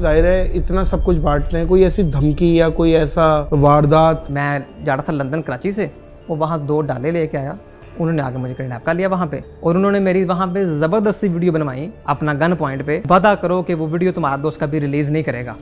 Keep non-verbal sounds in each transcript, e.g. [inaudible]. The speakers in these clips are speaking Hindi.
जाहिर है इतना सब कुछ बांटते हैं कोई ऐसी धमकी या कोई ऐसा वारदात मैं जा रहा था लंदन कराची से और वहाँ दो डाले लेके आया उन्होंने आगे मुझे किडनैप कर लिया वहाँ पे और उन्होंने मेरी वहाँ पे ज़बरदस्ती वीडियो बनवाई अपना गन पॉइंट पे वादा करो कि वो वीडियो तुम्हारा दोस्त कभी रिलीज़ नहीं करेगा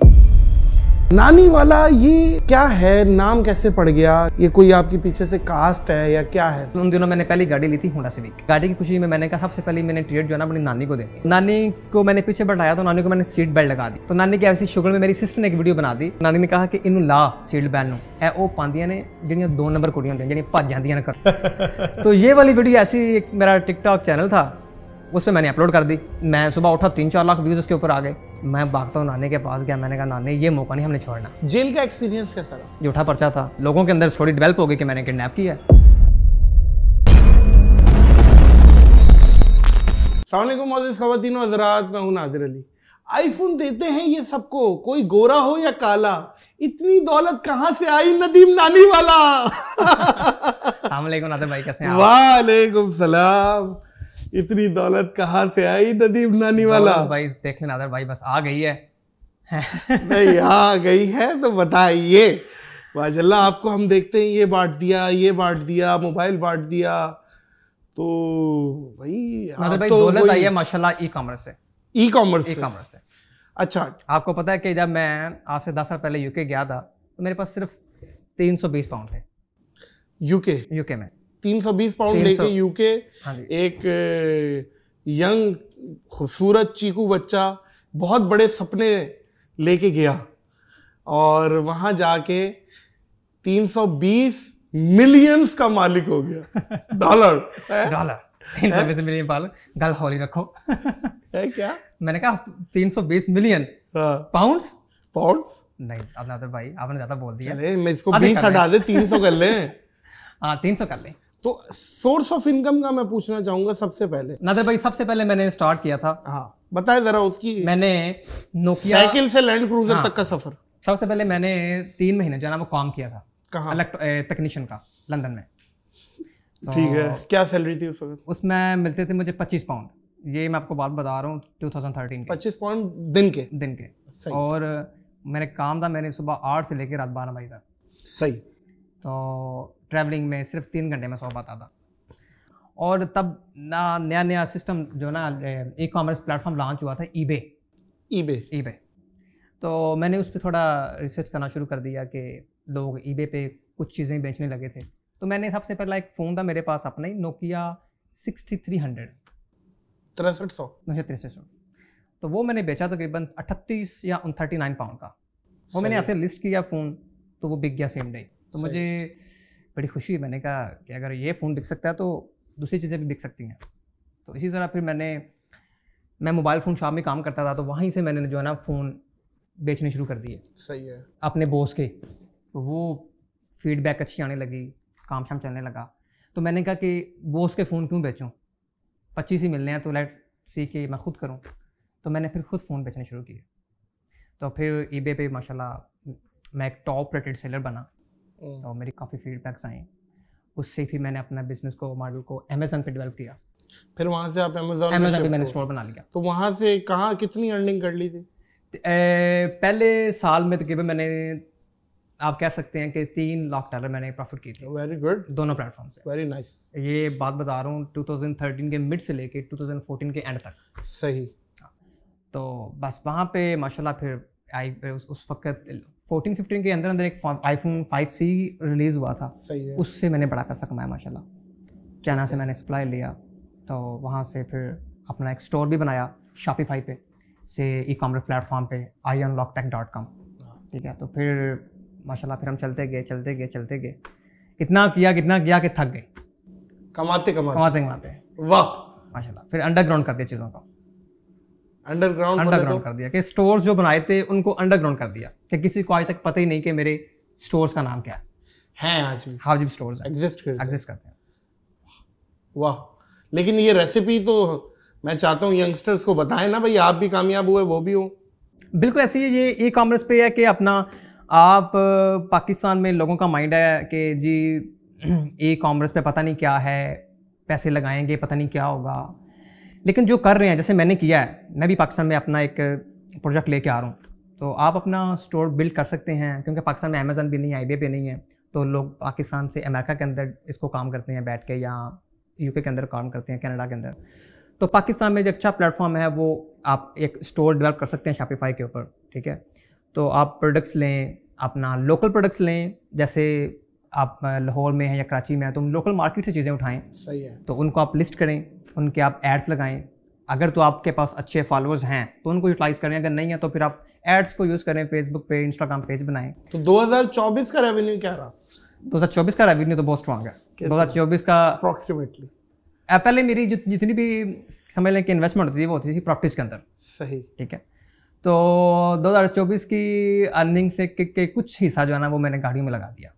नानी वाला ये क्या है नाम कैसे पड़ गया ये कोई आपके पीछे से कास्ट है या क्या है उन दिनों मैंने पहली गाड़ी ली थी होंडा सिविक गाड़ी की खुशी में मैंने कहा सबसे पहले मैंने ट्रेड जो है ना अपनी नानी को दे नानी को मैंने पीछे बैठाया तो नानी को मैंने सीट बेल्ट लगा दी तो नानी की ऐसी शुगर में मेरी सिस्टर ने एक वीडियो बना दी नानी ने कहा कि इन ला सीट बेल्ट नो ਇਹ ने जिड़िया दो नंबर कुड़ियां ਨੰਬਰ ਕੁੜੀਆਂ ਹੁੰਦੀਆਂ ਜਿਹੜੀਆਂ तो ये वाली वीडियो ऐसी मेरा टिकटॉक चैनल था उस पर मैंने अपलोड कर दी मैं सुबह उठा तीन चार लाख व्यूज़ उसके ऊपर आ गए मैं भागता हूँ नाने के पास गया मैंने कहा नाने ये मौका नहीं हमने छोड़ना जेल का एक्सपीरियंस कैसा रहा झूठा पर्चा था लोगों के अंदर थोड़ी डेवलप हो गई कि मैंने किडनैप किया है सलामकुम मोजिस खातिन हजरात मैं हूँ नाजिर अली आईफोन देते हैं ये सबको कोई गोरा हो या काला इतनी दौलत कहाँ से आई नदीम नानी वाला [laughs] भाई कैसे हैं वालेकुम सलाम इतनी दौलत कहाँ से आई नदीम नानी वाला भाई देख लेना अदर भाई बस आ गई है [laughs] नहीं आ गई है तो बताइए माशाला आपको हम देखते हैं ये बांट दिया ये बांट दिया मोबाइल बांट दिया तो भाई नादर भाई तो दौलत आई है माशाल्लाह ई कॉमर्स से ई कॉमर्स ई कॉमर्स से अच्छा आपको पता है कि जब मैं आज से दस साल पहले यूके गया था तो मेरे पास सिर्फ तीन सौ बीस पाउंड थे यूके यूके में 320 पाउंड लेके यूके हाँ एक यंग खूबसूरत चीकू बच्चा बहुत बड़े सपने लेके गया और वहां जाके 320 मिलियंस का मालिक हो गया डॉलर डॉलर मिलियन पाउंड गल हौली रखो है क्या मैंने कहा 320 मिलियन पाउंड्स पाउंड्स नहीं अब भाई आपने ज्यादा बोल दिया मैं इसको बीस हटा दे सौ कर ले [laughs] हाँ सौ कर ले तो सोर्स ऑफ इनकम का मैं पूछना चाहूंगा सबसे पहले नादर तो भाई सबसे पहले मैंने स्टार्ट किया था हाँ बताए जरा उसकी मैंने नोकिया साइकिल से लैंड क्रूजर हाँ, तक का सफर सबसे पहले मैंने तीन महीने जाना वो काम किया था कहाँ टेक्नीशियन का लंदन में तो ठीक है क्या सैलरी थी उस वक्त उसमें मिलते थे मुझे पच्चीस पाउंड ये मैं आपको बात बता रहा हूँ टू थाउजेंड पच्चीस पाउंड दिन के दिन के और मैंने काम था मैंने सुबह आठ से लेकर रात बारह बजे तक सही तो ट्रैवलिंग में सिर्फ तीन घंटे में सौ पाता था और तब ना नया नया सिस्टम जो ना ई कॉमर्स प्लेटफॉर्म लॉन्च हुआ था ईबे ईबे ईबे तो मैंने उस पर थोड़ा रिसर्च करना शुरू कर दिया कि लोग ईबे पे कुछ चीज़ें बेचने लगे थे तो मैंने सबसे पहला एक फ़ोन था मेरे पास अपना ही नोकिया सिक्सटी थ्री हंड्रेड तिरसठ सौ तिरसठ सौ तो वो मैंने बेचा तकरीबन तो अट्ठतीस या थर्टी नाइन पाउंड का वो मैंने ऐसे लिस्ट किया फ़ोन तो वो बिक गया सेम डे तो मुझे बड़ी खुशी हुई मैंने कहा कि अगर ये फ़ोन दिख सकता है तो दूसरी चीज़ें भी दिख सकती हैं तो इसी तरह फिर मैंने मैं मोबाइल फ़ोन शॉप में काम करता था तो वहीं से मैंने जो है ना फ़ोन बेचने शुरू कर दिए सही है अपने बॉस के तो वो फीडबैक अच्छी आने लगी काम शाम चलने लगा तो मैंने कहा कि बॉस के फ़ोन क्यों बेचूँ पच्चीस ही मिलने हैं तो लेट सी के मैं खुद करूँ तो मैंने फिर खुद फ़ोन बेचने शुरू किए तो फिर ई पे माशाल्लाह मैं एक टॉप रेटेड सेलर बना तो मेरी काफ़ी फीडबैक्स आई उससे फिर मैंने अपना बिजनेस को मॉडल को अमेजन पे डेवलप किया फिर वहाँ से आप अमेजन अमेजन पे मैंने स्टोर बना लिया तो वहाँ से कहाँ कितनी अर्निंग कर ली थी ए, पहले साल में तकरीबन मैंने आप कह सकते हैं कि तीन लाख डॉलर मैंने प्रॉफिट की थी वेरी गुड दोनों प्लेटफॉर्म से वेरी नाइस nice. ये बात बता रहा हूँ 2013 के मिड से लेके 2014 के एंड तक सही हाँ। तो बस वहाँ पे माशाल्लाह फिर आई उस, उस वक्त फोर्टीन फिफ्टीन के अंदर अंदर एक iPhone five C release हुआ था सही है उससे मैंने बड़ा पैसा कमाया माशाल्लाह चाइना से मैंने सप्लाई लिया तो वहाँ से फिर अपना एक स्टोर भी बनाया शॉपिफाई पे से ई कॉमर्स प्लेटफॉर्म पे I unlock tech dot com ठीक है तो फिर माशाल्लाह फिर हम चलते गए चलते गए चलते गए इतना किया कितना किया कि थक गए कमाते कमाते कमाते कमाते वाह माशाल्लाह फिर अंडरग्राउंड कर दिया चीज़ों का अंडरग्राउंड अंडरग्राउंड तो- कर दिया कि स्टोर्स जो बनाए थे उनको अंडरग्राउंड कर दिया कि किसी को आज तक पता ही नहीं कि मेरे स्टोर्स का नाम क्या है आज भी हाजी स्टोर्स एग्जिस्ट करते एग्जिस्ट करते हैं वाह लेकिन ये रेसिपी तो मैं चाहता हूँ यंगस्टर्स को बताएं ना भाई आप भी कामयाब हुए वो भी हो बिल्कुल ऐसी है ये ई कॉमर्स पे है कि अपना आप पाकिस्तान में लोगों का माइंड है कि जी ई [clears throat] कॉमर्स पे पता नहीं क्या है पैसे लगाएंगे पता नहीं क्या होगा लेकिन जो कर रहे हैं जैसे मैंने किया है मैं भी पाकिस्तान में अपना एक प्रोजेक्ट लेके आ रहा हूँ तो आप अपना स्टोर बिल्ड कर सकते हैं क्योंकि पाकिस्तान में अमेज़न भी नहीं है आई पे नहीं है तो लोग पाकिस्तान से अमेरिका के अंदर इसको काम करते हैं बैठ के या यूके के अंदर काम करते हैं कनाडा के अंदर तो पाकिस्तान में जो अच्छा प्लेटफॉर्म है वो आप एक स्टोर डेवलप कर सकते हैं शापिफाई के ऊपर ठीक है तो आप प्रोडक्ट्स लें अपना लोकल प्रोडक्ट्स लें जैसे आप लाहौर में हैं या कराची में हैं तो लोकल मार्केट से चीज़ें उठाएं सही है तो उनको आप लिस्ट करें उनके आप एड्स लगाएं अगर तो आपके पास अच्छे फॉलोअर्स हैं तो उनको यूटिलाइज़ करें अगर नहीं है तो फिर आप एड्स को यूज़ करें फेसबुक पे इंस्टाग्राम पेज बनाएं तो 2024 का रेवेन्यू क्या रहा 2024 का रेवेन्यू तो बहुत स्ट्रॉग है 2024 का अप्रोक्सीमेटली पहले मेरी जितनी भी समझ लें कि इन्वेस्टमेंट होती थी वो होती थी प्रॉपर्टीज़ के अंदर सही ठीक है तो 2024 की अर्निंग से के, के कुछ हिस्सा जो है ना वो मैंने गाड़ियों में लगा दिया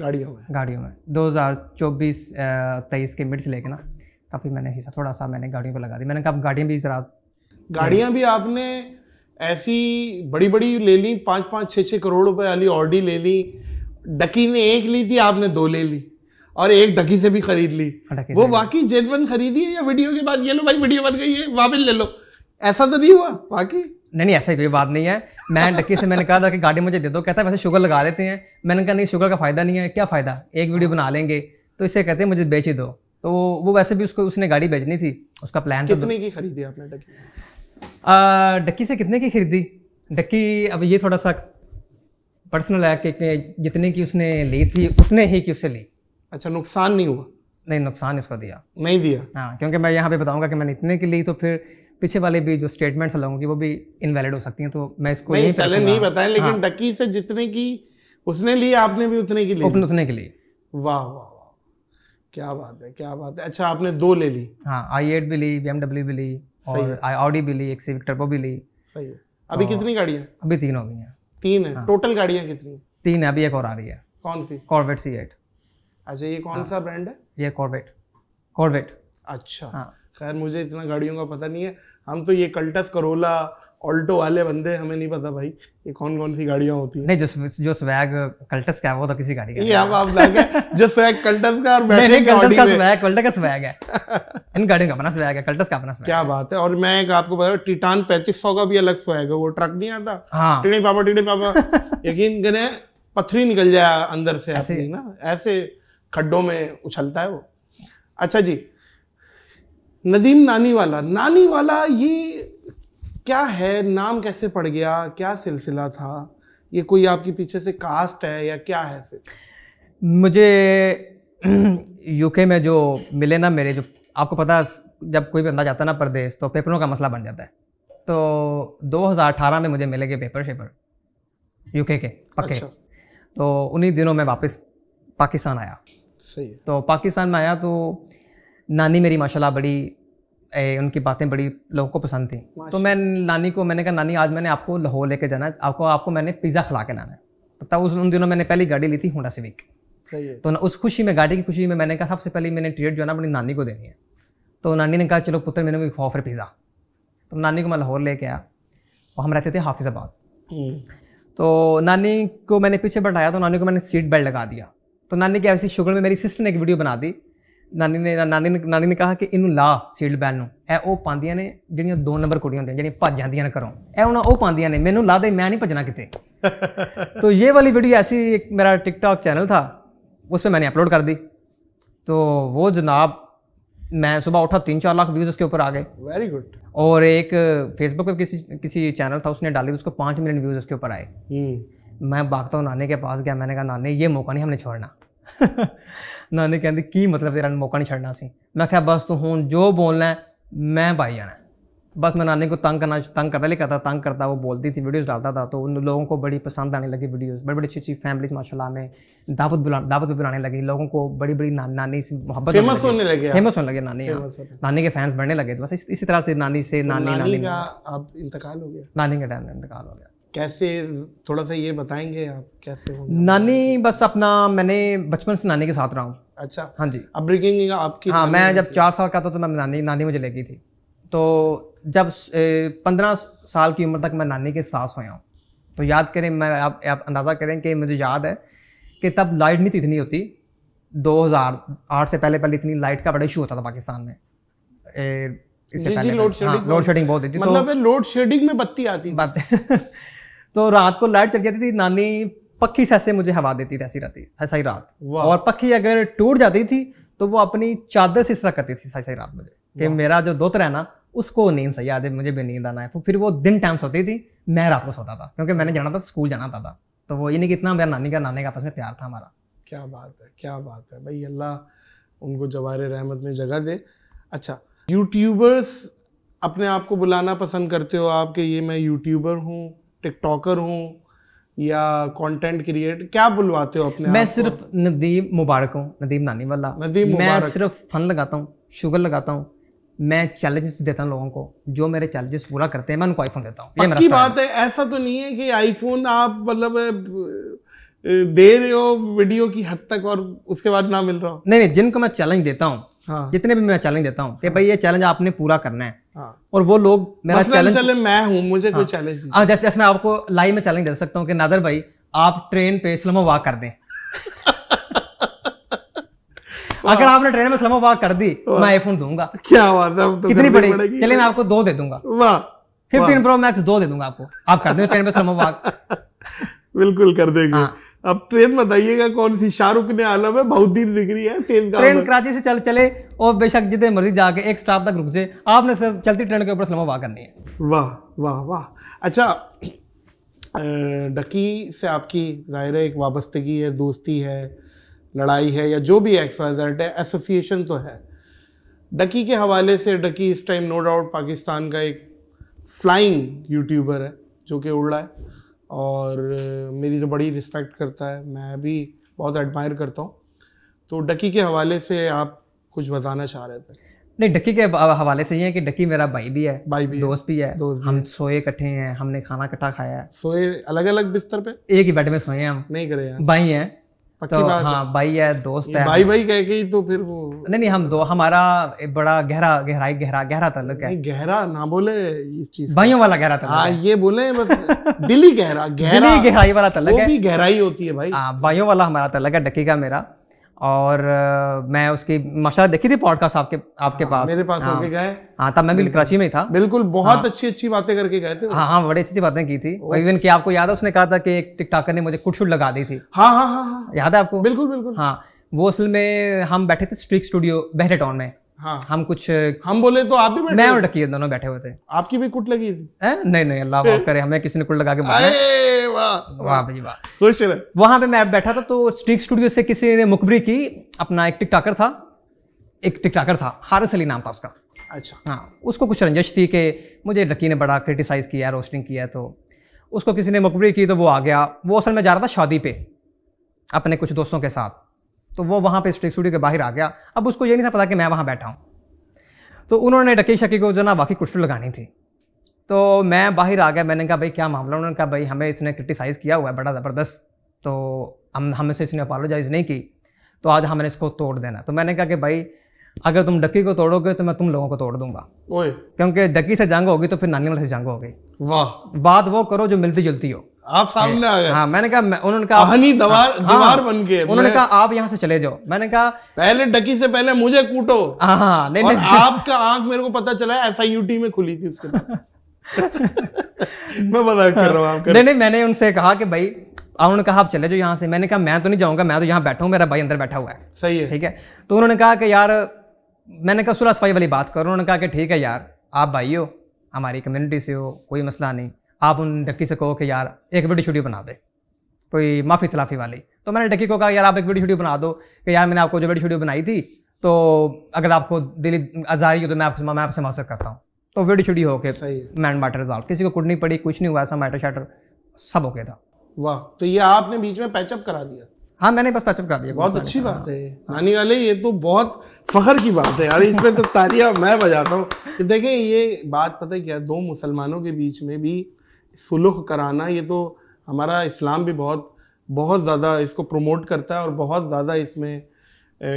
गाड़ियों में गाड़ियों में 2024 तेईस के मिड से लेके ना काफ़ी मैंने हिस्सा थोड़ा सा मैंने गाड़ियों को लगा दी मैंने कहा गाड़ियाँ भी जरा गाड़ियाँ भी आपने ऐसी बड़ी बड़ी ले ली पाँच पाँच छः छः करोड़ रुपए वाली ऑडी ले ली डकी ने एक ली थी आपने दो ले ली और एक डकी से भी खरीद ली हाँ, वो वाकई जेड वन खरीदी है या वीडियो के बाद ये लो भाई वीडियो बन गई है वापिस ले लो ऐसा तो नहीं हुआ वाकई नहीं नहीं ऐसा कोई बात नहीं है मैं डक्की से मैंने कहा था कि गाड़ी मुझे दे दो कहता है वैसे शुगर लगा लेते हैं मैंने कहा नहीं शुगर का फ़ायदा नहीं है क्या फ़ायदा एक वीडियो बना लेंगे तो इसे कहते हैं मुझे बेच ही दो तो वो वैसे भी उसको उसने गाड़ी बेचनी थी उसका प्लान कितने की खरीदी आपने डक्की डक्की से कितने की खरीदी डक्की अब ये थोड़ा सा पर्सनल है कि जितने की उसने ली थी उतने ही की उससे ली अच्छा नुकसान नहीं हुआ नहीं नुकसान इसको दिया नहीं दिया हाँ क्योंकि मैं यहाँ पे बताऊँगा कि मैंने इतने की ली तो फिर पीछे वाले भी जो स्टेटमेंट्स लगाऊंगी की वो भी इनवैलिड हो सकती हैं तो मैं इसको नहीं चले नहीं बताएं लेकिन हाँ। से जितने की उसने ली आपने भी उतने की ली उतने के लिए वाह वाह क्या बात है क्या बात है अच्छा आपने दो ले ली हाँ आई एट भी ली बी भी ली और आई ऑडी भी ली एक सी विक्टर भी ली सही है अभी तो कितनी गाड़ियाँ अभी तीन हो गई हैं तीन है टोटल हाँ। गाड़ियाँ कितनी तीन है अभी एक और आ रही है कौन सी कॉर्वेट सी एट अच्छा ये कौन हाँ। सा ब्रांड है ये कॉर्वेट कॉर्वेट अच्छा हाँ। खैर मुझे इतना गाड़ियों का पता नहीं है हम तो ये कल्टस करोला ऑल्टो वाले बंदे हमें नहीं पता भाई ये कौन कौन सी गाड़ियाँ होती है नहीं जो जो स्वैग कल्टस का वो तो किसी गाड़ी का ये आप आप जो स्वैग कल्टस का और बैठे नहीं, कल्टस का स्वैग कल्टस का स्वैग है [laughs] इन गाड़ियों का अपना स्वैग है कल्टस का अपना स्वैग क्या बात है और मैं एक आपको बता रहा हूँ टिटान पैंतीस सौ का भी अलग स्वैग है वो ट्रक नहीं आता हाँ टिड़े पापा टिड़े पापा [laughs] यकीन करें पथरी निकल जाए अंदर से ऐसे ना ऐसे खड्डों में उछलता है वो अच्छा जी नदीम नानी वाला नानी वाला ये क्या है नाम कैसे पड़ गया क्या सिलसिला था ये कोई आपके पीछे से कास्ट है या क्या है फिर मुझे यूके में जो मिले ना मेरे जो आपको पता जब कोई बंदा जाता ना परदेश तो पेपरों का मसला बन जाता है तो 2018 में मुझे मिले गए पेपर शेपर यूके के पक्के अच्छा। तो उन्हीं दिनों में वापस पाकिस्तान आया सही है। तो पाकिस्तान में आया तो नानी मेरी माशाल्लाह बड़ी ए, उनकी बातें बड़ी लोगों को पसंद थी तो मैं नानी को मैंने कहा नानी आज मैंने आपको लाहौर लेके जाना है आपको आपको मैंने पिज़्ज़ा खिला के लाना है तो तब उस उन दिनों मैंने पहली गाड़ी ली थी होंडा सिविक तो न, उस खुशी में गाड़ी की खुशी में मैंने कहा सबसे पहले मैंने ट्रीट जो है ना अपनी नानी को देनी है तो नानी ने कहा चलो पुत्र मैंने मुझे ऑफर पिज़्ज़ा तो नानी को मैं लाहौर लेके आया और हम रहते थे हाफिज़ाबाद हम्म। तो नानी को मैंने पीछे बैठाया तो नानी को मैंने सीट बेल्ट लगा दिया तो नानी की ऐसी शुगर में मेरी सिस्टर ने एक वीडियो बना दी नानी ने नानी ने नानी ने कहा कि इनू ला ਸੀਟ ਬੈਲ में ਇਹ ਉਹ ने ਨੇ दो नंबर ਨੰਬਰ होंगे जी भज ਭੱਜ घरों ਨੇ ਘਰੋਂ ਇਹ ਉਹਨਾਂ ਉਹ ਪਾਉਂਦੀਆਂ ਨੇ ਮੈਨੂੰ ਲਾ ਦੇ तो ये वाली वीडियो ऐसी एक मेरा टिकटॉक चैनल था उस पर मैंने अपलोड कर दी तो वो जनाब मैं सुबह उठा तीन चार लाख व्यूज़ उसके ऊपर आ गए वेरी गुड और एक फेसबुक पर किसी किसी चैनल था उसने डाली तो उसको पाँच मिलियन व्यूज़ उसके ऊपर आए हम्म। मैं बागता हूँ नानी के पास गया मैंने कहा नानी ये मौका नहीं हमने छोड़ना ਨਾਨੀ [laughs] ਕਹਿੰਦੀ मतलब तेरा मौका नहीं छड़ना सी मैं क्या बस तू हूँ जो बोलना है मैं पाई जाना बस मैं नानी को तंग करना तंग करता पहले करता तंग करता वो बोलती थी वीडियोस डालता था तो उन लोगों को बड़ी पसंद आने लगी वीडियोस बड़ी बड़ी अच्छी अच्छी फैमिलीज माशाला में दावत बुला दावत भी बुलाने लगी लोगों को बड़ी बड़ी ना, नानी से मोहब्बत फेमस होने लगे फेमस होने लगे नानी हाँ। नानी के फैंस बढ़ने लगे तो बस इसी तरह से नानी से तो नानी नानी का अब इंतकाल हो गया नानी का टाइम इंतकाल हो गया कैसे थोड़ा सा ये बताएंगे आप कैसे हो नानी बस अपना मैंने बचपन से नानी के साथ रहा हूँ अच्छा हाँ जी अब ब्रिगिंग आपकी हाँ मैं जब चार साल का था तो मैं नानी नानी मुझे लेगी थी तो जब पंद्रह साल की उम्र तक मैं नानी के साथ सोया हूँ तो याद करें मैं आप, आप अंदाज़ा करें कि मुझे याद है कि तब लाइट नहीं थी तो इतनी होती 2008 से पहले पहले इतनी लाइट का बड़ा इशू होता था पाकिस्तान में इससे जी, पहले जी, लोड शेडिंग हाँ, लोड शेडिंग बहुत होती तो- मतलब तो, लोड शेडिंग में बत्ती आती बात [laughs] तो रात को लाइट चल जाती थी नानी पक्षी से मुझे हवा देती थी ऐसी ऐसा ही रात और पक्षी अगर टूट जाती थी तो वो अपनी चादर से इस तरह करती थी सही सही रात मुझे कि मेरा जो दोत है ना उसको नींद सही आदि मुझे भी नींद आना है फिर वो दिन टाइम सोती थी मैं रात को सोता था क्योंकि मैंने जाना था स्कूल जाना था, तो वो ये नहीं कि इतना मेरा नानी का नानी का आपस में प्यार था हमारा क्या बात है क्या बात है भाई अल्लाह उनको जवार रहमत में जगह दे अच्छा यूट्यूबर्स अपने आप को बुलाना पसंद करते हो आप कि ये मैं यूट्यूबर हूँ टिकटॉकर हूँ या कंटेंट क्रिएट क्या बुलवाते हो अपने मैं सिर्फ नदीम मुबारक हूँ नदीम नानी वाला नदीम मैं सिर्फ फन लगाता हूँ शुगर लगाता हूँ मैं चैलेंजेस देता हूँ लोगों को जो मेरे चैलेंजेस पूरा करते हैं मैं उनको आईफोन देता हूँ बात है ऐसा तो नहीं है कि आईफोन आप मतलब दे रहे हो वीडियो की हद तक और उसके बाद ना मिल रहा हो नहीं नहीं जिनको मैं चैलेंज देता हूँ हाँ। जितने भी मैं चैलेंज देता हूँ कि भाई ये चैलेंज आपने पूरा करना है हाँ। और वो लोग मेरा चैलेंज चले मैं हूँ मुझे हाँ। कोई चैलेंज हाँ जैसे जैसे मैं आपको लाइव में चैलेंज दे सकता हूँ कि नादर भाई आप ट्रेन पे स्लमो वॉक कर दें [laughs] अगर आपने ट्रेन में स्लमो वॉक कर दी मैं आईफोन दूंगा क्या बात है तो कितनी बड़ी चलिए मैं आपको दो दे दूंगा फिफ्टीन प्रो मैक्स दो दे दूंगा आपको आप कर दें ट्रेन में स्लमो वॉक [laughs] बिल्कुल कर देंगे हाँ। अब ट्रेन तो बताइएगा कौन सी शाहरुख ने आलम है बहुत दिन दिख रही है तेज ट्रेन कराची से चल चले और बेशक जितने मर्जी जाके एक स्टाफ तक रुक जाए आपने सिर्फ चलती ट्रेन के ऊपर सलमा वाह करनी है वाह वाह वाह अच्छा डकी से आपकी जाहिर है एक वाबस्तगी है दोस्ती है लड़ाई है या जो भी एक्सवाइजेट है एसोसिएशन तो है डकी के हवाले से डकी इस टाइम नो डाउट पाकिस्तान का एक फ्लाइंग यूट्यूबर है जो कि उड़ रहा है और मेरी तो बड़ी रिस्पेक्ट करता है मैं भी बहुत एडमायर करता हूँ तो डकी के हवाले से आप कुछ बताना चाह रहे थे नहीं डकी के हवाले से ये है कि डकी मेरा भाई भी है भाई भी दोस्त भी है दोस्त भी हम सोए इकट्ठे हैं हमने खाना इकट्ठा खाया है सोए अलग अलग बिस्तर पे एक ही बेड में सोए हैं हम नहीं करे भाई हैं तो हाँ भाई है दोस्त है भाई भाई कह गई तो फिर वो नहीं नहीं हम दो हमारा बड़ा गहरा गहराई गहरा गहरा तल्लुक है गहरा ना बोले इस चीज भाइयों वाला गहरा तल्लुक हाँ ये बोले बस [laughs] दिल ही गहरा गहरा गहराई वाला तल्लुक है गहराई होती है भाई हाँ भाइयों वाला हमारा तल्लुक है डकी का मेरा और मैं उसकी माशाल्लाह देखी थी पॉडकास्ट आपके आपके हाँ, पास मेरे पास हाँ, गए हाँ तब मैं भी कराची में ही था बिल्कुल बहुत हाँ, अच्छी अच्छी बातें करके गए थे हाँ हाँ बड़ी अच्छी बातें की थी इवन की आपको याद है उसने कहा था कि एक टिकटाकर ने मुझे कुछ लगा दी थी हाँ, हाँ हाँ हाँ याद है आपको बिल्कुल बिल्कुल हाँ वो असल में हम बैठे थे स्ट्रिक स्टूडियो बहरे टाउन में हाँ हम कुछ हम बोले तो आप भी बैठे मैं और डकी दोनों बैठे हुए थे आपकी भी कुट लगी थी है? नहीं नहीं अल्लाह माफ करे हमें किसी ने कुट लगा के वाह वाह भाई वाह वहां पे मैं बैठा था तो स्ट्रीक स्टूडियो से किसी ने मुखबरी की अपना एक टिकटॉकर था एक टिकटॉकर था हारिस अली नाम था उसका अच्छा हाँ उसको कुछ रंजश थी कि मुझे डकी ने बड़ा क्रिटिसाइज़ किया रोस्टिंग किया तो उसको किसी ने मुखबरी की तो वो आ गया वो असल में जा रहा था शादी पे अपने कुछ दोस्तों के साथ तो वो वहाँ पे स्ट्रिक स्टूडियो के बाहर आ गया अब उसको ये नहीं था पता कि मैं वहाँ बैठा हूँ तो उन्होंने डकी शकी को जो ना बाकी कुश्तू तो लगानी थी तो मैं बाहर आ गया मैंने कहा भाई क्या मामला उन्होंने कहा भाई हमें इसने क्रिटिसाइज़ किया हुआ है बड़ा ज़बरदस्त तो हम हमें से इसने अपोलोजाइज़ नहीं की तो आज हमने इसको तोड़ देना तो मैंने कहा कि भाई अगर तुम डक्की को तोड़ोगे तो मैं तुम लोगों को तोड़ दूंगा क्योंकि डक्की से जंग होगी तो फिर नानी वाले से जंग होगी वाह बात वो करो जो मिलती जुलती हो आप सामने आ गए हाँ मैंने कहा मैं, उन्होंने कहा हाँ, दीवार बन के उन्होंने कहा आप यहाँ से चले जाओ मैंने कहा पहले डकी से पहले मुझे कूटो हाँ, हाँ नहीं, और नहीं, आपका आंख मेरे को पता चला एस आई यू टी में खुली थी उसके मैं बता कर रहा हूँ नहीं नहीं मैंने उनसे कहा कि भाई उन्होंने कहा आप चले जाओ यहाँ से मैंने कहा मैं तो नहीं जाऊँगा मैं तो यहाँ बैठा हूँ मेरा भाई अंदर बैठा हुआ है सही है ठीक है तो उन्होंने कहा कि यार मैंने कहा सुलह सफाई वाली बात करो उन्होंने कहा कि ठीक है यार आप भाई हो हमारी कम्युनिटी से हो कोई मसला नहीं आप उन डक्की से कहो कि यार एक वीडियो शूडियो बना दे कोई माफ़ी तलाफ़ी वाली तो मैंने डक्की को कहा यार आप एक वीडियो शूडियो बना दो कि यार मैंने आपको जो वीडियो शूडियो बनाई थी तो अगर आपको दिली आजारी हो तो मैं आपसे मैं आपसे माफी करता हूँ तो वीडियो शूडियो हो मैन मैटर रिजॉल्व किसी को नहीं पड़ी कुछ नहीं हुआ ऐसा मैटर शैटर सब ओके था वाह तो ये आपने बीच में पैचअप करा दिया हाँ मैंने बस पैचअप करा दिया बहुत अच्छी हाँ। बात है आने वाले ये तो बहुत फखर की बात है यार इसमें तो तालियां मैं बजाता हूँ देखें ये बात पता है क्या दो मुसलमानों के बीच में भी सुलह कराना ये तो हमारा इस्लाम भी बहुत बहुत ज़्यादा इसको प्रमोट करता है और बहुत ज़्यादा इसमें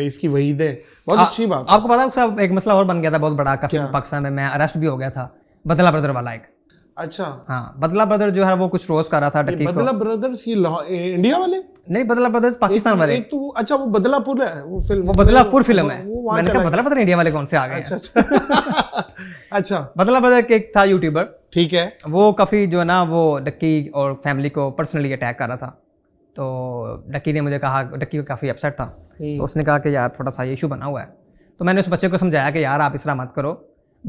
इसकी वहीद है बहुत आ, अच्छी बात आपको पता है एक मसला और बन गया था बहुत बड़ा काफी पाकिस्तान में मैं अरेस्ट भी हो गया था बदला ब्रदर वाला एक अच्छा हाँ बदला ब्रदर जो है वो कुछ रोज कर रहा था डकी बदला ब्रदर्स ये इंडिया वाले नहीं बदला ब्रदर्स पाकिस्तान वाले तो अच्छा वो बदलापुर है वो फिल्म वो बदलापुर फिल्म है मैंने कहा बदला ब्रदर इंडिया वाले कौन से आ गए अच्छा अच्छा [laughs] अच्छा बदला ब्रदर के एक था यूट्यूबर ठीक है वो काफ़ी जो है ना वो डक्की और फैमिली को पर्सनली अटैक कर रहा था तो डक्की ने मुझे कहा डक्की को काफ़ी अपसेट था तो उसने कहा कि यार थोड़ा सा ये इशू बना हुआ है तो मैंने उस बच्चे को समझाया कि यार आप इस तरह मत करो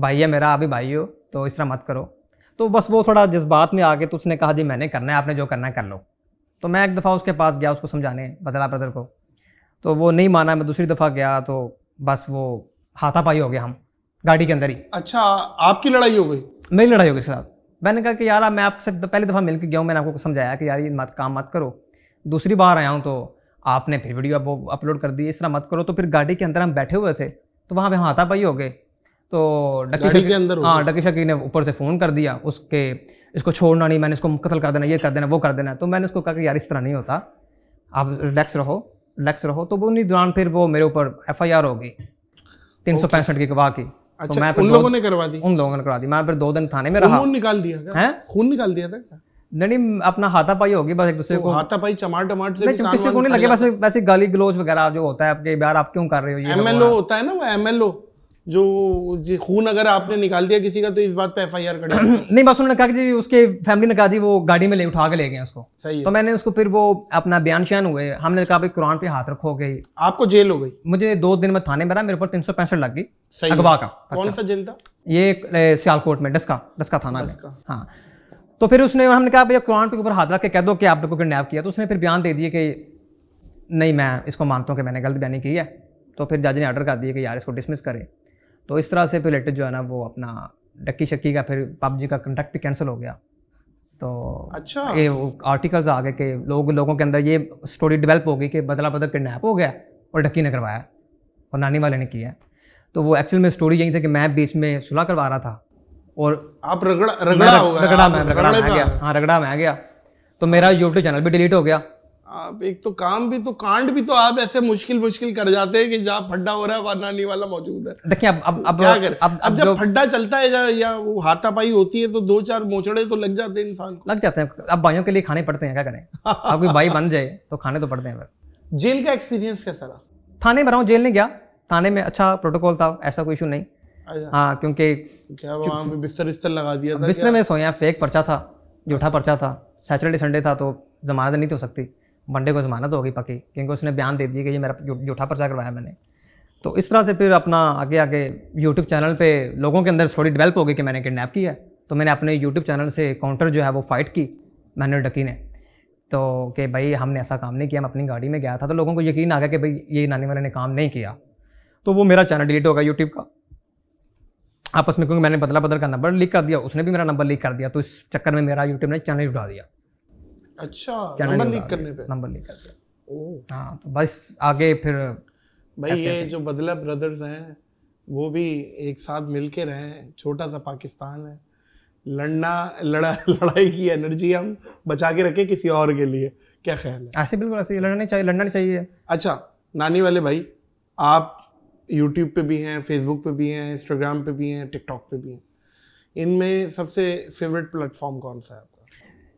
भाई है मेरा अभी भाई हो तो इस तरह मत करो तो बस वो थोड़ा जज्बात में आके तो उसने कहा जी मैंने करना है आपने जो करना है कर लो तो मैं एक दफ़ा उसके पास गया उसको समझाने बदला ब्रदर को तो वो नहीं माना मैं दूसरी दफ़ा गया तो बस वो हाथापाई हो गया हम गाड़ी के अंदर ही अच्छा आपकी लड़ाई हो गई मेरी लड़ाई हो गई साहब मैंने कहा कि यार मैं आपसे पहली दफ़ा मिल के गया हूँ मैंने आपको समझाया कि यार ये मत काम मत करो दूसरी बार आया हूँ तो आपने फिर वीडियो वो अपलोड कर दी इस तरह मत करो तो फिर गाड़ी के अंदर हम बैठे हुए थे तो वहाँ पे पाई हो गए तो डकी शकी के अंदर हाँ डकी शकी ने ऊपर से फ़ोन कर दिया उसके इसको छोड़ना नहीं मैंने इसको कतल कर देना ये कर देना वो कर देना तो मैंने उसको कहा कि यार इस तरह नहीं होता आप रिलैक्स रहो रिलैक्स रहो तो वो उन्हीं दौरान फिर वो मेरे ऊपर एफ आई आर होगी तीन सौ पैंसठ की गवाह की तो अच्छा, तो मैं उन लोगों ने करवा दी उन लोगों ने करवा दी मैं फिर दो दिन थाने में रहा खून निकाल दिया है खून निकाल दिया था क्या नहीं अपना हाथापाई होगी बस एक दूसरे तो को हाथापाई चमार टमाट से किसी को नहीं लगे बस वैसे गाली गलोच वगैरह जो होता है आपके यार आप क्यों कर रहे हो ये एमएलओ होता है ना वो एमएलओ जो खून अगर आपने निकाल दिया किसी का तो इस बात पे एफ एफआईआर कर नहीं बस उन्होंने कहा कि जी उसके फैमिली ने कहा जी वो गाड़ी में ले उठा के ले गए उसको सही तो मैंने उसको फिर वो अपना बयान शयान हुए हमने कहा भाई कुरान पे हाथ रखो गई आपको जेल हो गई मुझे दो दिन में थाने में रहा मेरे ऊपर तीन सौ पैंसठ लग गई अगवा का कौन सा जेल था ये सियालकोट में डस्का डस्का थाना हाँ तो फिर उसने हमने कहा भैया कुरान पे ऊपर हाथ रख के कह दो कि आप लोग को किडनैप किया तो उसने फिर बयान दे दिए कि नहीं मैं इसको मानता हूँ कि मैंने गलत बयानी की है तो फिर जज ने ऑर्डर कर दिया कि यार इसको डिसमिस करें तो इस तरह से फिर लेटर जो है ना वो अपना डक्की शक्की का फिर पबजी का कंटेक्ट भी कैंसिल हो गया तो अच्छा ये आर्टिकल्स आ गए कि लोग लोगों के अंदर ये स्टोरी डेवलप हो गई कि बदला बदल किडनैप हो गया और डक्की ने करवाया और नानी वाले ने किया तो वो एक्चुअल में स्टोरी यही थी कि मैं बीच में सुलह करवा रहा था और आप रगड़ा रगड़ा रगड़ा मैं रगड़ा मैं गया हाँ रगड़ा मैं गया तो मेरा यूट्यूब चैनल भी डिलीट हो गया आप एक तो काम भी तो कांड भी तो आप ऐसे मुश्किल मुश्किल कर जाते हैं कि जहाँ फड्डा हो रहा है वरना नहीं वाला मौजूद है देखिए अब अब अब क्या अब, अब, अब, अब जब फड्डा चलता है या वो हाथापाई होती है तो दो चार मोचड़े तो लग जाते हैं इंसान को लग जाते हैं अब भाइयों के लिए खाने पड़ते हैं क्या करें अब कोई भाई बन जाए तो खाने तो पड़ते हैं फिर जेल का एक्सपीरियंस कैसा रहा थाने में रहा हूँ जेल नहीं गया थाने में अच्छा प्रोटोकॉल था ऐसा कोई इशू नहीं अच्छा। हाँ क्योंकि बिस्तर बिस्तर लगा दिया बिस्तर में सोया फेक पर्चा था जूठा अच्छा। पर्चा था सैटरडे संडे था तो जमानत नहीं तो सकती बंडे को जमानत हो गई क्योंकि उसने बयान दे दिया कि ये मेरा जूठा पर्चा करवाया मैंने तो इस तरह से फिर अपना आगे आगे यूट्यूब चैनल पे लोगों के अंदर थोड़ी डेवलप हो गई कि मैंने किडनैप किया है तो मैंने अपने यूट्यूब चैनल से काउंटर जो है वो फाइट की मैंने डकी ने तो कि भाई हमने ऐसा काम नहीं किया मैं अपनी गाड़ी में गया था तो लोगों को यकीन आ गया कि भाई ये नानी वाले ने काम नहीं किया तो वो मेरा चैनल डिलीट होगा यूट्यूब का आपस में क्योंकि मैंने बदला बदल का नंबर लीक कर दिया उसने भी मेरा नंबर लीक कर दिया तो इस चक्कर में मेरा यूट्यूब ने चैनल उठा दिया अच्छा नंबर लीक करने पे नंबर लीक हाँ तो बस आगे फिर भाई ये जो बदला ब्रदर्स हैं वो भी एक साथ मिल के रहे छोटा सा पाकिस्तान है लड़ना लड़ा [laughs] लड़ाई की एनर्जी हम बचा के रखें किसी और के लिए क्या ख्याल है ऐसे बिल्कुल ऐसे लड़ना नहीं चाहिए लड़ना चाहिए अच्छा नानी वाले भाई आप यूट्यूब पे भी हैं फेसबुक पे भी हैं इंस्टाग्राम पे भी हैं टिकटॉक पे भी हैं इनमें सबसे फेवरेट प्लेटफॉर्म कौन सा है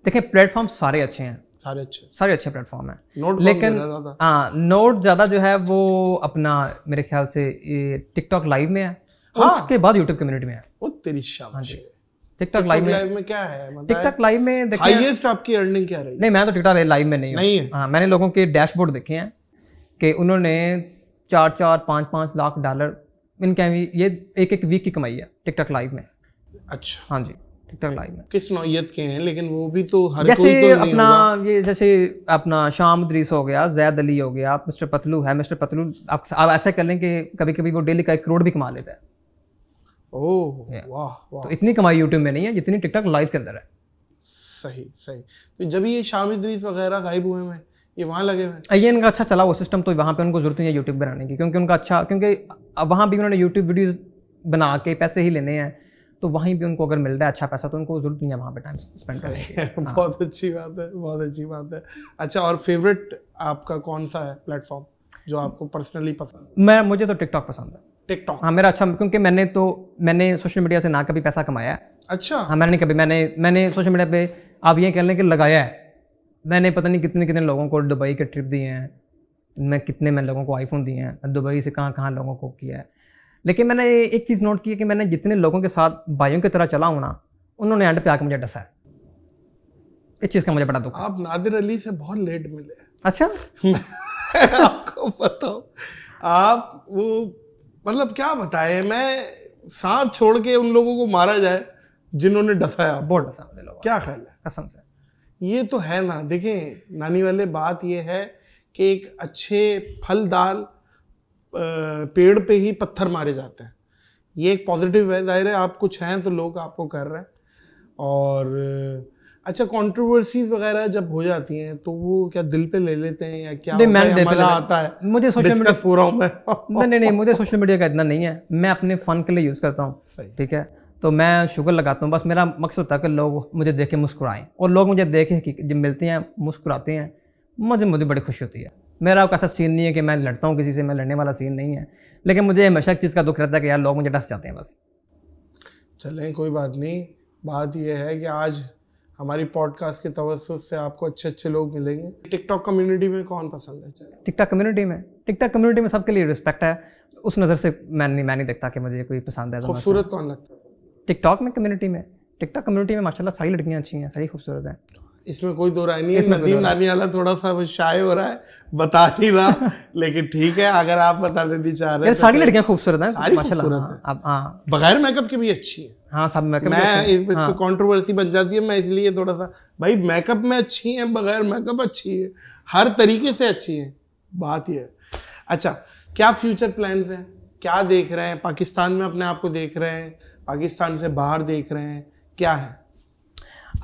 देखें प्लेटफॉर्म सारे अच्छे हैं सारे अच्छे सारे अच्छे प्लेटफॉर्म हैं नोट लेकिन हाँ नोट ज़्यादा जो है वो अपना मेरे ख्याल से टिकटॉक लाइव में है हाँ। उसके बाद यूट्यूब कम्युनिटी में है वो तेरी हाँ जी टिकटॉक लाइव में में क्या है टिकटॉक मतलब लाइव में देखिए हाईएस्ट आपकी अर्निंग क्या रही नहीं मैं तो टिकटॉक लाइव में नहीं हूँ हाँ मैंने लोगों के डैशबोर्ड देखे हैं कि उन्होंने चार चार पाँच पाँच लाख डॉलर इनके ये एक एक वीक की कमाई है टिकटॉक लाइव में अच्छा हाँ जी टिक लाइव में किस नौयत के हैं लेकिन वो भी तो हर जैसे कोई तो अपना ये जैसे अपना शाम हो गया जैद अली हो गया मिस्टर पतलू है मिस्टर पतलू आप, ऐसा कर लें कि कभी कभी वो डेली का एक करोड़ भी कमा लेता है ओह वाह वाह तो इतनी कमाई यूट्यूब में नहीं है जितनी टिकटॉक लाइव के अंदर है सही सही तो जब ये शाम वगैरह गायब हुए हैं ये वहाँ लगे हुए ये इनका अच्छा चला वो सिस्टम तो वहाँ पे उनको जरूरत नहीं है यूट्यूब बनाने की क्योंकि उनका अच्छा क्योंकि वहाँ भी उन्होंने यूट्यूब वीडियो बना के पैसे ही लेने हैं तो वहीं भी उनको अगर मिल रहा है अच्छा पैसा तो उनको जरूरत नहीं है वहाँ पे टाइम स्पेंड करने बहुत अच्छी बात है बहुत अच्छी बात है अच्छा और फेवरेट आपका कौन सा है प्लेटफॉर्म जो आपको पर्सनली पसंद मैं मुझे तो टिकटॉक पसंद है टिकटॉक हाँ मेरा अच्छा क्योंकि मैंने तो मैंने सोशल मीडिया से ना कभी पैसा कमाया है अच्छा हाँ मैंने कभी मैंने मैंने सोशल मीडिया पे आप ये कह लें कि लगाया है मैंने पता नहीं कितने कितने लोगों को दुबई के ट्रिप दिए हैं मैं कितने मैं लोगों को आईफोन दिए हैं दुबई से कहाँ कहाँ लोगों को किया है लेकिन मैंने एक चीज़ नोट की कि मैंने जितने लोगों के साथ भाइयों की तरह चला हूँ ना उन्होंने एंड पे आके मुझे डसा इस चीज़ का मुझे बड़ा दुख आप नादिर अली से बहुत लेट मिले अच्छा [laughs] आपको बताओ आप वो मतलब क्या बताएं मैं सांप छोड़ के उन लोगों को मारा जाए जिन्होंने डसाया बहुत डसा लोग क्या ख्याल है कसम से ये तो है ना देखें नानी वाले बात ये है कि एक अच्छे फलदार पेड़ पे ही पत्थर मारे जाते हैं ये एक पॉजिटिव है जाहिर है आप कुछ हैं तो लोग आपको कर रहे हैं और अच्छा कंट्रोवर्सीज वगैरह जब हो जाती हैं तो वो क्या दिल पे ले लेते हैं या क्या नहीं, मैं दिल आता है मुझे सोशल मीडिया हो रहा हूँ मैं नहीं नहीं मुझे सोशल मीडिया का इतना नहीं है मैं अपने फ़न के लिए यूज़ करता हूँ ठीक है तो मैं शुगर लगाता हूँ बस मेरा मकसद होता है कि लोग मुझे देख के मुस्कुराएं और लोग मुझे देखें कि जब मिलते हैं मुस्कुराते हैं मुझे मुझे बड़ी खुशी होती है मेरा आपका ऐसा सीन नहीं है कि मैं लड़ता हूँ किसी से मैं लड़ने वाला सीन नहीं है लेकिन मुझे हमेशा एक चीज़ का दुख रहता है कि यार लोग मुझे डस जाते हैं बस चलें कोई बात नहीं बात यह है कि आज हमारी पॉडकास्ट के तवसुस से आपको अच्छे अच्छे लोग मिलेंगे टिकटॉक कम्युनिटी में कौन पसंद है टिकटॉक कम्युनिटी में टिकटॉक कम्युनिटी में सबके लिए रिस्पेक्ट है उस नज़र से मैं नहीं मैं नहीं देखता कि मुझे कोई पसंद है तो खूबसूरत कौन लगता है टिकटॉक में कम्युनिटी में टिकटॉक कम्युनिटी में माशाल्लाह सारी लड़कियाँ अच्छी हैं सारी खूबसूरत हैं इसमें कोई दो राय नहीं है नदीम नानी वाला थोड़ा सा शाये हो रहा है बता नहीं रहा [laughs] लेकिन ठीक है अगर आप बता नहीं चाह रहे तो सारी लड़कियां खूबसूरत हैं सारी खूबसूरत हाँ, हैं हाँ। बगैर मेकअप के भी अच्छी है हाँ सब मेकअप मैं हाँ। कंट्रोवर्सी बन जाती है मैं इसलिए थोड़ा सा भाई मेकअप में अच्छी है बगैर मेकअप अच्छी है हर तरीके से अच्छी है बात यह है अच्छा क्या फ्यूचर प्लान्स हैं क्या देख रहे हैं पाकिस्तान में अपने आप को देख रहे हैं पाकिस्तान से बाहर देख रहे हैं क्या है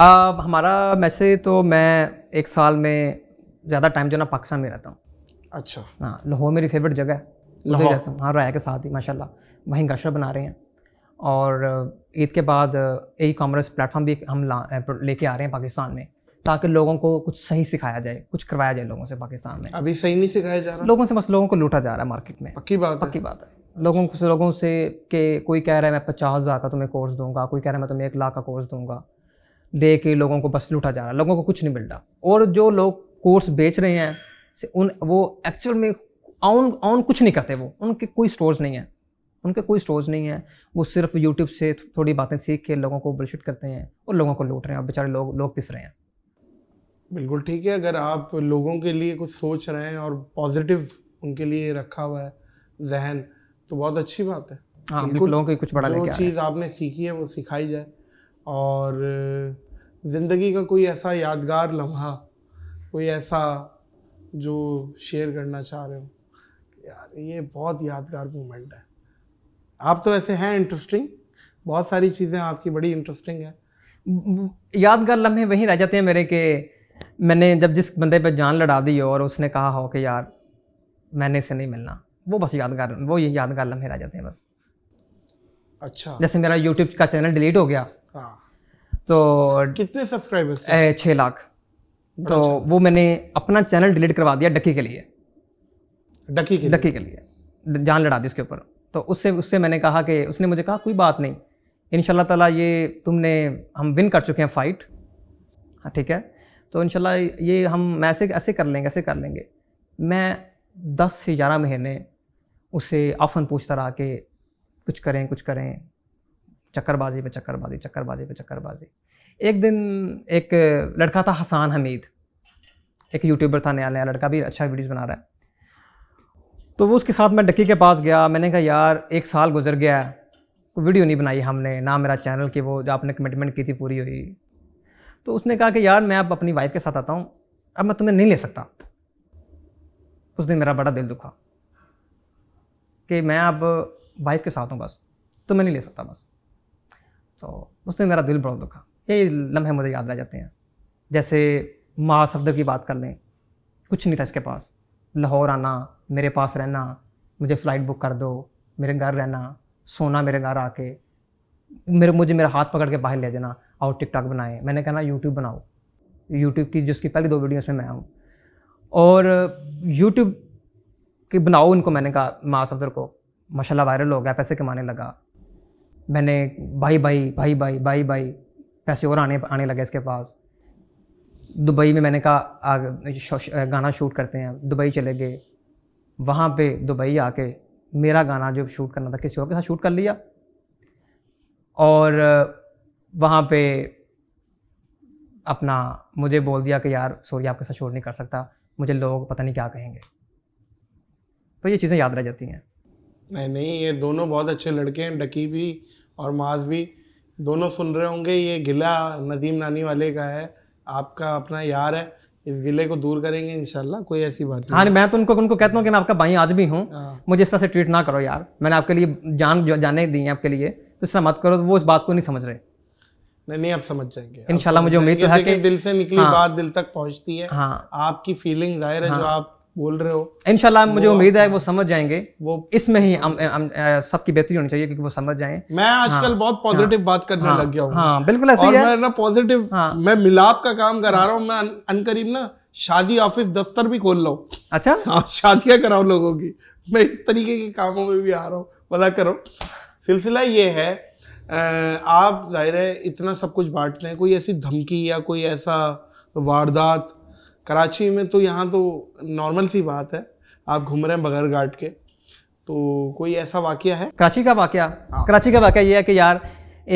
आ, हमारा वैसे तो मैं एक साल में ज़्यादा टाइम जो ना पाकिस्तान में रहता हूँ अच्छा हाँ लाहौर मेरी फेवरेट जगह है लाहौर रहता हूँ हाँ राया के साथ ही माशाल्लाह वहीं गशर बना रहे हैं और ईद के बाद ई कॉमर्स प्लेटफॉर्म भी हम लेके आ रहे हैं पाकिस्तान में ताकि लोगों को कुछ सही सिखाया जाए कुछ करवाया जाए लोगों से पाकिस्तान में अभी सही नहीं सिखाया जा रहा लोगों से बस लोगों को लूटा जा रहा है मार्केट में पक्की बात पक्की बात है लोगों से लोगों से के कोई कह रहा है मैं पचास हज़ार का तुम्हें कोर्स दूंगा कोई कह रहा है मैं तुम्हें एक लाख का कोर्स दूंगा दे के लोगों को बस लूटा जा रहा है लोगों को कुछ नहीं मिल रहा और जो लोग कोर्स बेच रहे हैं उन वो एक्चुअल में ऑन ऑन कुछ नहीं करते वो उनके कोई स्टोर्स नहीं है उनके कोई स्टोर्स नहीं है वो सिर्फ यूट्यूब से थोड़ी बातें सीख के लोगों को ब्रशिट करते हैं और लोगों को लूट रहे हैं और बेचारे लोग लोग पिस रहे हैं बिल्कुल ठीक है अगर आप लोगों के लिए कुछ सोच रहे हैं और पॉजिटिव उनके लिए रखा हुआ है जहन तो बहुत अच्छी बात है हाँ बिल्कुल लोगों के कुछ बड़ा जो चीज़ आपने सीखी है वो सिखाई जाए और ज़िंदगी का कोई ऐसा यादगार लम्हा कोई ऐसा जो शेयर करना चाह रहे हो यार ये बहुत यादगार मोमेंट है आप तो ऐसे हैं इंटरेस्टिंग बहुत सारी चीज़ें आपकी बड़ी इंटरेस्टिंग है यादगार लम्हे वहीं रह जाते हैं मेरे के मैंने जब जिस बंदे पर जान लड़ा दी हो और उसने कहा हो कि यार मैंने इसे नहीं मिलना वो बस यादगार वो ये यादगार लम्हे रह जाते हैं बस अच्छा जैसे मेरा यूट्यूब का चैनल डिलीट हो गया हाँ तो कितने सब्सक्राइबर्स छः लाख तो अच्छा। वो मैंने अपना चैनल डिलीट करवा दिया डकी के लिए डकी के डकी के लिए जान लड़ा दी उसके ऊपर तो उससे उससे मैंने कहा कि उसने मुझे कहा कोई बात नहीं इन ताला ये तुमने हम विन कर चुके हैं फ़ाइट हाँ ठीक है तो इन ये हम ऐसे ऐसे कर लेंगे ऐसे कर लेंगे मैं दस से ग्यारह महीने उसे ऑफन पूछता रहा कि कुछ करें कुछ करें चक्करबाजी पे चक्करबाजी चक्करबाजी पे चक्करबाजी एक दिन एक लड़का था हसान हमीद एक यूट्यूबर था नया नया लड़का भी अच्छा वीडियोस बना रहा है तो वो उसके साथ मैं डक्की के पास गया मैंने कहा यार एक साल गुजर गया है वीडियो नहीं बनाई हमने ना मेरा चैनल की वो जो आपने कमिटमेंट की थी पूरी हुई तो उसने कहा कि यार मैं अब अपनी वाइफ के साथ आता हूँ अब मैं तुम्हें नहीं ले सकता उस दिन मेरा बड़ा दिल दुखा कि मैं अब वाइफ के साथ हूँ बस तुम्हें तो नहीं ले सकता बस तो उसने मेरा दिल बड़ा दुखा ये लम्हे मुझे याद रह जाते हैं जैसे माँ शब्द की बात कर लें कुछ नहीं था इसके पास लाहौर आना मेरे पास रहना मुझे फ़्लाइट बुक कर दो मेरे घर रहना सोना मेरे घर आके मेरे मुझे मेरा हाथ पकड़ के बाहर ले जाना आओ टिकटॉक बनाए मैंने कहा ना यूट्यूब बनाओ यूट्यूब की जिसकी पहली दो वीडियोस में मैं हूँ और यूट्यूब की बनाओ इनको मैंने कहा माँ सफदर को माशाल्लाह वायरल हो गया पैसे कमाने लगा मैंने भाई भाई भाई भाई भाई भाई पैसे और आने आने लगे इसके पास दुबई में मैंने कहा गाना शूट करते हैं दुबई चले गए वहाँ पे दुबई आके मेरा गाना जो शूट करना था किसी और के साथ शूट कर लिया और वहाँ पे अपना मुझे बोल दिया कि यार सॉरी आपके साथ शूट नहीं कर सकता मुझे लोग पता नहीं क्या कहेंगे तो ये चीज़ें याद रह जाती हैं नहीं नहीं ये दोनों बहुत अच्छे लड़के हैं डकी भी और माज भी दोनों सुन रहे होंगे ये गिला नदीम नानी वाले का है आपका अपना यार है इस गिले को दूर करेंगे इनशाला कोई ऐसी बात नहीं हाँ मैं तो उनको उनको कहता हूँ कि मैं आपका भाई आदमी हूँ हाँ। मुझे इस तरह से ट्रीट ना करो यार मैंने आपके लिए जान जाने दी है आपके लिए तो इस तरह मत करो वो इस बात को नहीं समझ रहे नहीं नहीं आप समझ जाएंगे इनशाला मुझे उम्मीद तो है कि दिल से निकली हाँ, बात दिल तक पहुंचती है हाँ, आपकी फीलिंग जाहिर है हाँ, जो आप बोल रहे हो इनशाला मुझे उम्मीद है वो समझ जाएंगे वो इसमें ही सबकी बेहतरी होनी चाहिए क्योंकि वो समझ जाए मैं आजकल हाँ, बहुत पॉजिटिव हाँ, बात करने हाँ, लग गया हूँ हाँ, बिल्कुल ऐसे ही है। ना पॉजिटिव हाँ, मैं मिलाप का काम करा हाँ। रहा हूँ मैं अनकरीब ना शादी ऑफिस दफ्तर भी खोल रहा अच्छा हाँ शादियाँ कराओ लोगों की मैं इस तरीके के कामों में भी आ रहा हूँ भला करो सिलसिला ये है आप जाहिर है इतना सब कुछ बांटते हैं कोई ऐसी धमकी या कोई ऐसा वारदात कराची में तो यहाँ तो नॉर्मल सी बात है आप घूम रहे हैं बगैर गार्ड के तो कोई ऐसा वाक्य है कराची का वाक्य हाँ। कराची का वाक्य ये है कि यार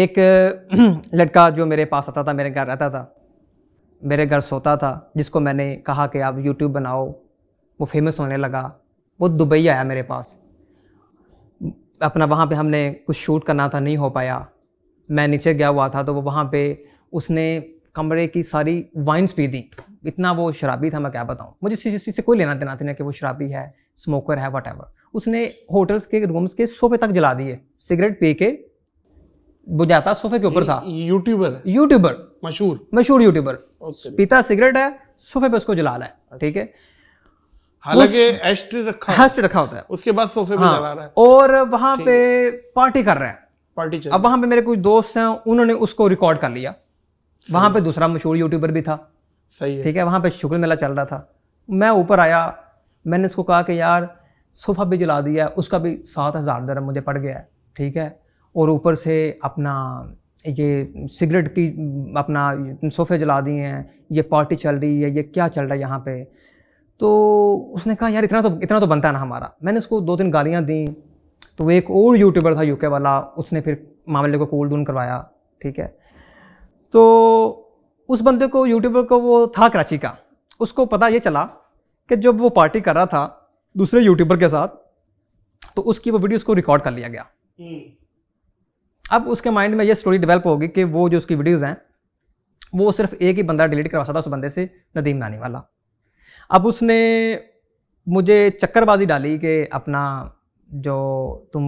एक [clears throat] लड़का जो मेरे पास आता था मेरे घर रहता था मेरे घर सोता था जिसको मैंने कहा कि आप यूट्यूब बनाओ वो फेमस होने लगा वो दुबई आया मेरे पास अपना वहाँ पे हमने कुछ शूट करना था नहीं हो पाया मैं नीचे गया हुआ था तो वो वहाँ पे उसने कमरे की सारी वाइन्स पी दी इतना वो शराबी था मैं क्या बताऊँ मुझे इस चीज़ से कोई लेना देना था कि वो शराबी है स्मोकर है वट उसने होटल्स के रूम्स के सोफे तक जला दिए सिगरेट पी के बुझाता सोफे के ऊपर था यूट्यूबर यूट्यूबर मशहूर मशहूर यूट्यूबर पीता सिगरेट है सोफे पे उसको जला ला है अच्छा। ठीक है हालांकि रखा एस्ट्री रखा होता है उसके बाद सोफे पे हाँ, जला रहा है और वहां पे पार्टी कर रहा है पार्टी अब वहां पे मेरे कुछ दोस्त हैं उन्होंने उसको रिकॉर्ड कर लिया वहाँ पे दूसरा मशहूर यूट्यूबर भी था सही है ठीक है वहाँ पे शुक्र मेला चल रहा था मैं ऊपर आया मैंने उसको कहा कि यार सोफ़ा भी जला दिया उसका भी सात हज़ार दर मुझे पड़ गया है ठीक है और ऊपर से अपना ये सिगरेट की अपना सोफ़े जला दिए हैं ये पार्टी चल रही है ये क्या चल रहा है यहाँ पे तो उसने कहा यार इतना तो इतना तो बनता है ना हमारा मैंने उसको दो तीन गालियाँ दी तो वो एक और यूट्यूबर था यूके वाला उसने फिर मामले को कोल्ड डाउन करवाया ठीक है तो उस बंदे को यूट्यूबर को वो था कराची का उसको पता ये चला कि जब वो पार्टी कर रहा था दूसरे यूट्यूबर के साथ तो उसकी वो वीडियो उसको रिकॉर्ड कर लिया गया हम्म। अब उसके माइंड में ये स्टोरी डेवलप होगी कि वो जो उसकी वीडियोज़ हैं वो सिर्फ एक ही बंदा डिलीट करवा सकता उस बंदे से नदीम नानी वाला अब उसने मुझे चक्करबाजी डाली कि अपना जो तुम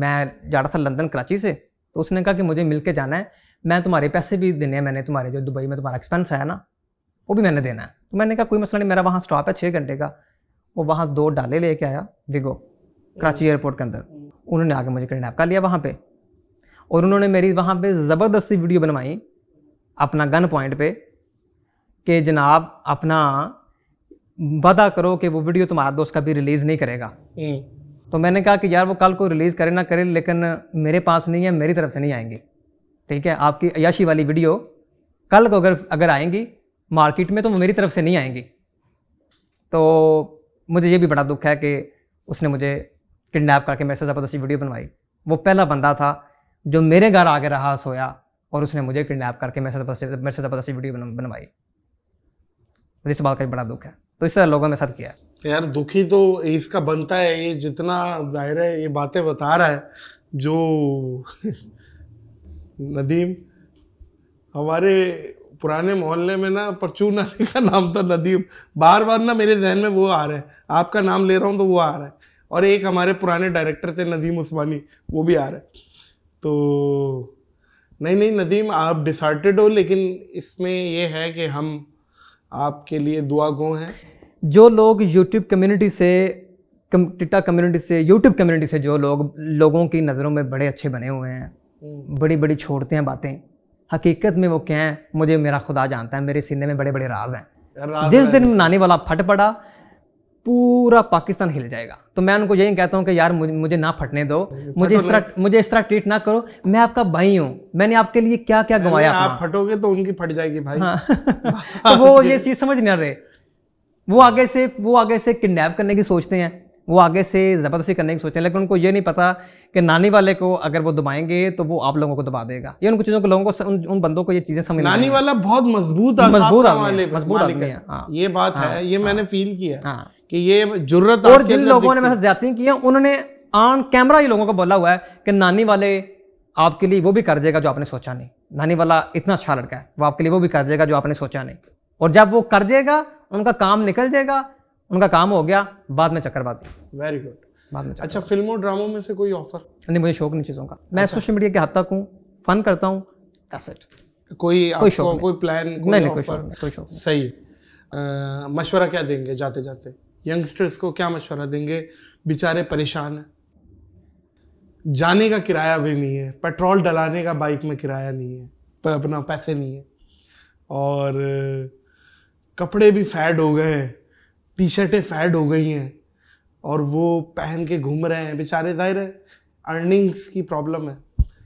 मैं जा रहा था लंदन कराची से तो उसने कहा कि मुझे मिल के जाना है मैं तुम्हारे पैसे भी देने हैं मैंने तुम्हारे जो दुबई में तुम्हारा एक्सपेंस है ना वो भी मैंने देना है तो मैंने कहा कोई मसला नहीं मेरा वहाँ स्टॉप है छः घंटे का वो वहाँ दो डाले लेके आया विगो कराची एयरपोर्ट के अंदर उन्होंने आके मुझे किडनैप कर लिया वहाँ पर और उन्होंने मेरी वहाँ पर ज़बरदस्ती वीडियो बनवाई अपना गन पॉइंट पे कि जनाब अपना वादा करो कि वो वीडियो तुम्हारा दोस्त कभी रिलीज़ नहीं करेगा हम्म। तो मैंने कहा कि यार वो कल को रिलीज़ करे ना करे लेकिन मेरे पास नहीं है मेरी तरफ से नहीं आएंगे ठीक है आपकी अयाशी वाली वीडियो कल को अगर अगर आएंगी मार्केट में तो वो मेरी तरफ से नहीं आएंगी तो मुझे ये भी बड़ा दुख है कि उसने मुझे किडनैप करके मेरे से ज़बरदस्ती वीडियो बनवाई वो पहला बंदा था जो मेरे घर आके रहा सोया और उसने मुझे किडनैप करके मेरे से ज़बरदस्ती मेरे से ज़बरदस्ती वीडियो बनवाई मुझे तो इस बात का बड़ा दुख है तो इस तरह लोगों ने साथ किया तो यार दुखी तो इसका बनता है ये जितना जाहिर है ये बातें बता रहा है जो नदीम हमारे पुराने मोहल्ले में ना परचून अली का नाम था नदीम बार बार ना मेरे जहन में वो आ रहा है आपका नाम ले रहा हूँ तो वो आ रहा है और एक हमारे पुराने डायरेक्टर थे नदीम उस्मानी वो भी आ रहा है तो नहीं नहीं नदीम आप डिसार्टेड हो लेकिन इसमें यह है कि हम आपके लिए दुआ गो हैं जो लोग यूट्यूब कम्युनिटी से टिटा कम्युनिटी से यूट्यूब कम्युनिटी से जो लोग लोगों की नज़रों में बड़े अच्छे बने हुए हैं बड़ी बड़ी छोड़ते हैं बातें हकीकत में वो क्या है मुझे मेरा खुदा जानता है मेरे सीने में बड़े बड़े राज हैं जिस दिन नानी वाला फट पड़ा पूरा पाकिस्तान हिल जाएगा तो मैं उनको यही कहता हूँ कि यार मुझे ना फटने दो मुझे इस तरह मुझे इस तरह ट्रीट ना करो मैं आपका भाई हूँ मैंने आपके लिए क्या क्या गंवाया आप फटोगे तो उनकी फट जाएगी भाई हाँ। [laughs] तो वो ये चीज़ समझ नहीं आ रहे वो आगे से वो आगे से किडनैप करने की सोचते हैं वो आगे से ज़बरदस्ती करने की सोचते हैं लेकिन उनको ये नहीं पता कि नानी वाले को अगर वो दबाएंगे तो वो आप लोगों को दबा देगा ये उन चीज़ों को लोगों को उन, उन बंदों को ये चीज़ें समझ नानी वाला बहुत मजबूत मजबूत मजबूत आदमी है हाँ। ये बात है हाँ, ये हाँ। मैंने फील किया कि ये जरूरत और जिन लोगों ने मैसेज ज्यादा की है उन्होंने ऑन कैमरा ही लोगों को बोला हुआ है कि नानी वाले आपके लिए वो भी कर देगा जो आपने सोचा नहीं नानी वाला इतना अच्छा लड़का है वो आपके लिए वो भी कर देगा जो आपने सोचा नहीं और जब वो कर देगा उनका काम निकल जाएगा उनका काम हो गया बाद में चक्करबाद वेरी गुड बाद में अच्छा फिल्मों ड्रामों में से कोई ऑफर नहीं मुझे शौक नहीं चीज़ों का मैं अच्छा। सोशल मीडिया के हद तक हूँ फन करता हूँ कोई कोई शौक कोई प्लान कोई नहीं, कोई शौक कोई शौक सही मशवरा क्या देंगे जाते जाते यंगस्टर्स को क्या मशवरा देंगे बेचारे परेशान हैं जाने का किराया भी नहीं है पेट्रोल डलाने का बाइक में किराया नहीं है पर अपना पैसे नहीं है और कपड़े भी फैड हो गए हैं टी शर्टें फैड हो गई हैं और वो पहन के घूम रहे हैं बेचारे जाहिर है अर्निंग्स की प्रॉब्लम है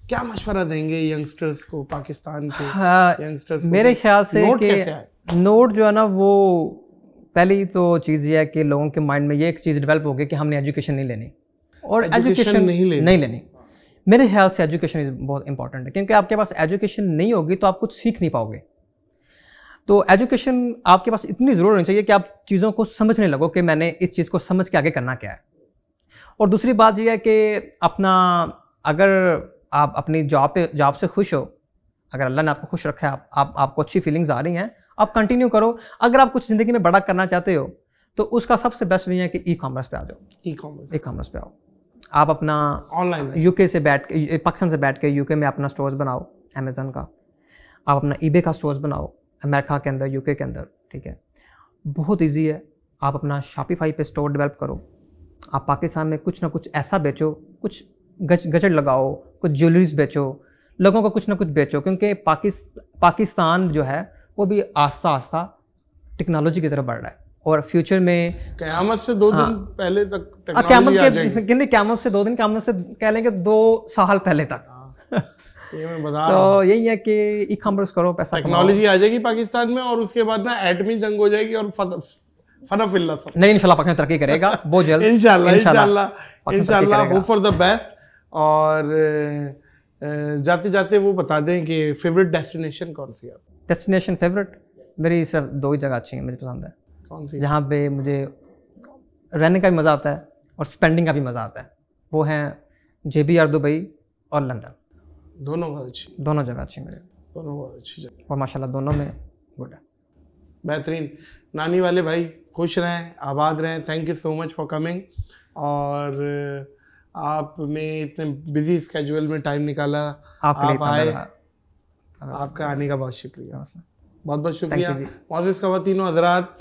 क्या मशवरा देंगे यंगस्टर्स को पाकिस्तान के हाँ, यंगस्टर्स मेरे ख्याल से नोट कि नोट जो है ना वो पहली तो चीज़ ये है कि लोगों के माइंड में ये एक चीज़ डेवलप हो गई कि हमने एजुकेशन नहीं लेनी और एजुकेशन नहीं लेनी नहीं लेनी मेरे ख्याल से एजुकेशन बहुत इंपॉर्टेंट है क्योंकि आपके पास एजुकेशन नहीं होगी तो आप कुछ सीख नहीं पाओगे तो एजुकेशन आपके पास इतनी ज़रूर होनी चाहिए कि आप चीज़ों को समझने लगो कि मैंने इस चीज़ को समझ के आगे करना क्या है और दूसरी बात यह है कि अपना अगर आप अपनी जॉब पे जॉब से खुश हो अगर अल्लाह ने आपको खुश रखा है आप, आप आपको अच्छी फीलिंग्स आ रही हैं आप कंटिन्यू करो अगर आप कुछ ज़िंदगी में बड़ा करना चाहते हो तो उसका सबसे बेस्ट वही है कि ई कॉमर्स पर आ जाओ ई कॉमर्स ई कॉमर्स पर आओ आप अपना ऑनलाइन यूके से बैठ के पाकिस्तान से बैठ के यूके में अपना स्टोर्स बनाओ अमेज़न का आप अपना ईबे का स्टोर्स बनाओ अमेरिका के अंदर यूके के अंदर ठीक है बहुत ईजी है आप अपना शापिफाई पे स्टोर डेवलप करो आप पाकिस्तान में कुछ ना कुछ ऐसा बेचो कुछ गज गजट लगाओ कुछ ज्वेलरीज बेचो लोगों को कुछ ना कुछ बेचो क्योंकि पाकिस् पाकिस्तान जो है वो भी आस्ता आस्ता टेक्नोलॉजी की तरफ बढ़ रहा है और फ्यूचर में क्यामत से दो हाँ, दिन पहले तक हाँ, क्यामत आ जाएगी। क्यामत से दो दिन क्यामत से कह लेंगे दो साल पहले तक हाँ। [laughs] तो यही है कि ई कॉमर्स करो पैसा टेक्नोलॉजी आ जाएगी पाकिस्तान में और उसके बाद ना एटमी जंग हो जाएगी और नहीं इंशाल्लाह पाकिस्तान तरक्की करेगा [laughs] बहुत जल्द इंशाल्लाह इंशाल्लाह फॉर द बेस्ट और जाते जाते वो बता दें कि फेवरेट डेस्टिनेशन कौन सी है डेस्टिनेशन फेवरेट मेरी सर दो ही जगह अच्छी हैं मुझे पसंद है कौन सी जहाँ पे मुझे रहने का भी मज़ा आता है और स्पेंडिंग का भी मज़ा आता है वो हैं जे बी आर दुबई और लंदन दोनों बहुत अच्छी दोनों जगह अच्छी मेरे दोनों बहुत अच्छी जगह और माशाल्लाह दोनों में गुड है बेहतरीन नानी वाले भाई खुश रहें आबाद रहें thank you so much for coming और आप में इतने बिजी स्केजुअल में टाइम निकाला आप आए आपका आने का बहुत शुक्रिया बहुत बहुत शुक्रिया मोजिस खातिन हजरात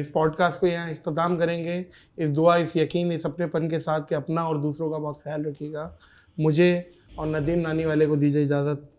इस पॉडकास्ट को यहाँ इख्ताम करेंगे इस दुआ इस यकीन इस अपनेपन के साथ कि अपना और दूसरों का बहुत ख्याल रखिएगा मुझे और नदीम नानी वाले को दीजिए इजाज़त